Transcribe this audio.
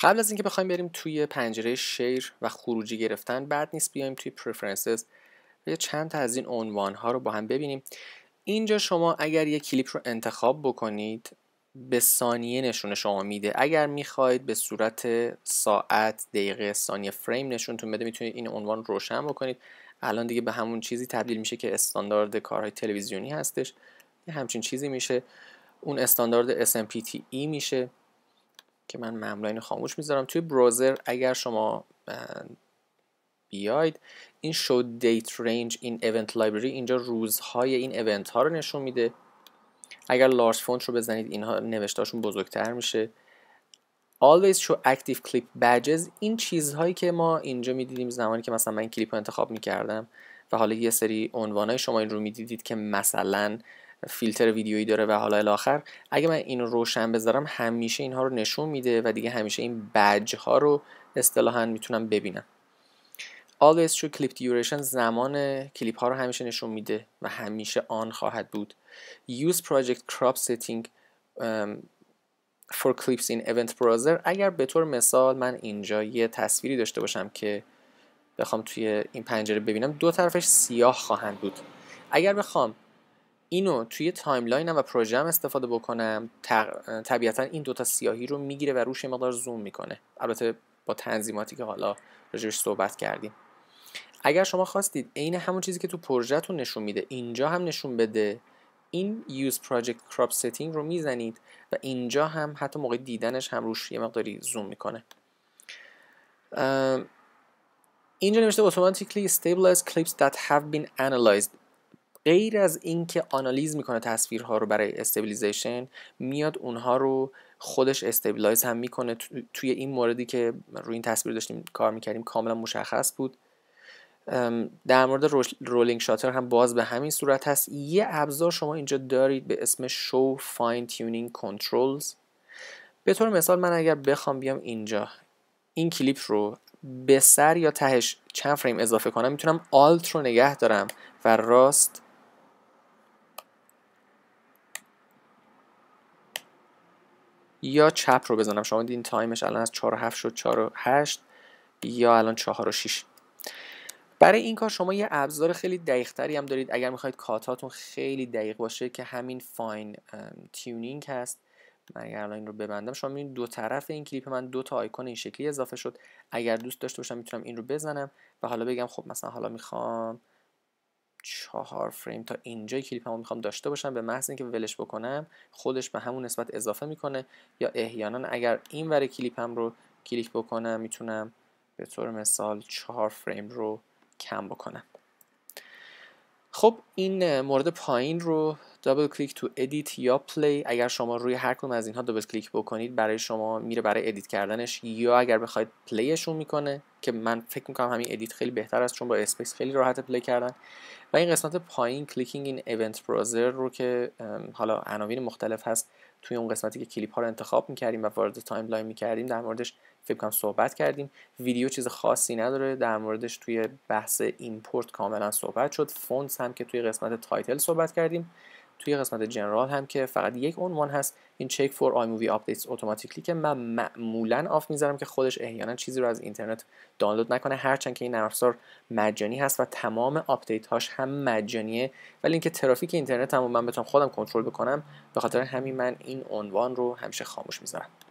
قبل از اینکه بخوایم بریم توی پنجره شیر و خروجی گرفتن بعد نیست بیایم توی پرفرنسز و چند تا از این عنوان ها رو با هم ببینیم اینجا شما اگر یه کلیپ رو انتخاب بکنید به ثانیه نشون شما میده اگر میخواید به صورت ساعت دقیقه ثانیه فریم نشونتون بده میتونید این عنوان روشن بکنید الان دیگه به همون چیزی تبدیل میشه که استاندارد کارهای تلویزیونی هستش یه همچین چیزی میشه اون استاندارد SMPTE میشه که من معمولا اینو خاموش میذارم توی بروزر اگر شما بیاید این شو date range این ایونت library اینجا روزهای این ایونت ها رو نشون میده اگر large فونت رو بزنید اینها نوشتهاشون بزرگتر میشه always show active clip badges این چیزهایی که ما اینجا میدیدیم زمانی که مثلا من کلیپ رو انتخاب میکردم و حالا یه سری عنوانهای شما این رو میدیدید که مثلا فیلتر ویدیویی داره و حالا الاخر اگه من این روشن بذارم همیشه اینها رو نشون میده و دیگه همیشه این بج ها رو اصطلاحا میتونم ببینم Always True Clip Duration زمان کلیپ ها رو همیشه نشون میده و همیشه آن خواهد بود Use Project Crop Setting um, for Clips in Event Browser اگر به طور مثال من اینجا یه تصویری داشته باشم که بخوام توی این پنجره ببینم دو طرفش سیاه خواهند بود اگر بخوام اینو توی تایملاینم و پروژم استفاده بکنم طبیعتا این دوتا سیاهی رو میگیره و روش مقدار زوم میکنه البته با تنظیماتی که حالا راجبش صحبت کردیم اگر شما خواستید عین همون چیزی که تو پروژهتون نشون میده اینجا هم نشون بده این Use Project کراپ Setting رو میزنید و اینجا هم حتی موقع دیدنش هم روش یه مقداری زوم میکنه اینجا نوشته automatically stabilize clips that have been analyzed غیر از اینکه آنالیز میکنه تصویرها رو برای استیبلیزیشن میاد اونها رو خودش استبیلایز هم میکنه توی این موردی که روی این تصویر داشتیم کار میکردیم کاملا مشخص بود در مورد رولینگ شاتر هم باز به همین صورت هست یه ابزار شما اینجا دارید به اسم شو فاین تیونینگ controls به طور مثال من اگر بخوام بیام اینجا این کلیپ رو به سر یا تهش چند فریم اضافه کنم میتونم آلت رو نگه دارم و راست یا چپ رو بزنم شما دیدین تایمش الان از 4 و 7 شد 4 و 8 یا الان 4 و 6 برای این کار شما یه ابزار خیلی دقیقتری هم دارید اگر میخواید کاتاتون خیلی دقیق باشه که همین فاین تیونینگ هست من اگر الان این رو ببندم شما میبینید دو طرف این کلیپ من دو تا آیکون این شکلی اضافه شد اگر دوست داشته باشم میتونم این رو بزنم و حالا بگم خب مثلا حالا میخوام چهار فریم تا اینجا کلیپمو میخوام داشته باشم به محض اینکه ولش بکنم خودش به همون نسبت اضافه میکنه یا احیانا اگر این ور کلیپم رو کلیک بکنم میتونم به طور مثال چهار فریم رو کم بکنم خب این مورد پایین رو دابل کلیک تو ادیت یا پلی اگر شما روی هر کدوم از اینها دابل کلیک بکنید برای شما میره برای ادیت کردنش یا اگر بخواید پلیشون میکنه که من فکر میکنم همین ادیت خیلی بهتر است چون با اسپیس خیلی راحت پلی کردن و این قسمت پایین کلیکینگ این ایونت براوزر رو که حالا عناوین مختلف هست توی اون قسمتی که کلیپ ها رو انتخاب میکردیم و وارد تایملاین میکردیم در موردش فکر کنم صحبت کردیم ویدیو چیز خاصی نداره در موردش توی بحث ایمپورت کاملا صحبت شد فونت هم که توی قسمت تایتل صحبت کردیم توی قسمت جنرال هم که فقط یک عنوان هست این چک فور آی مووی آپدیتس اتوماتیکلی که من معمولا آف میذارم که خودش احیانا چیزی رو از اینترنت دانلود نکنه هرچند که این نرم افزار مجانی هست و تمام آپدیت هاش هم مجانیه ولی اینکه ترافیک اینترنت هم من بتونم خودم کنترل بکنم به خاطر همین من این عنوان رو همیشه خاموش میذارم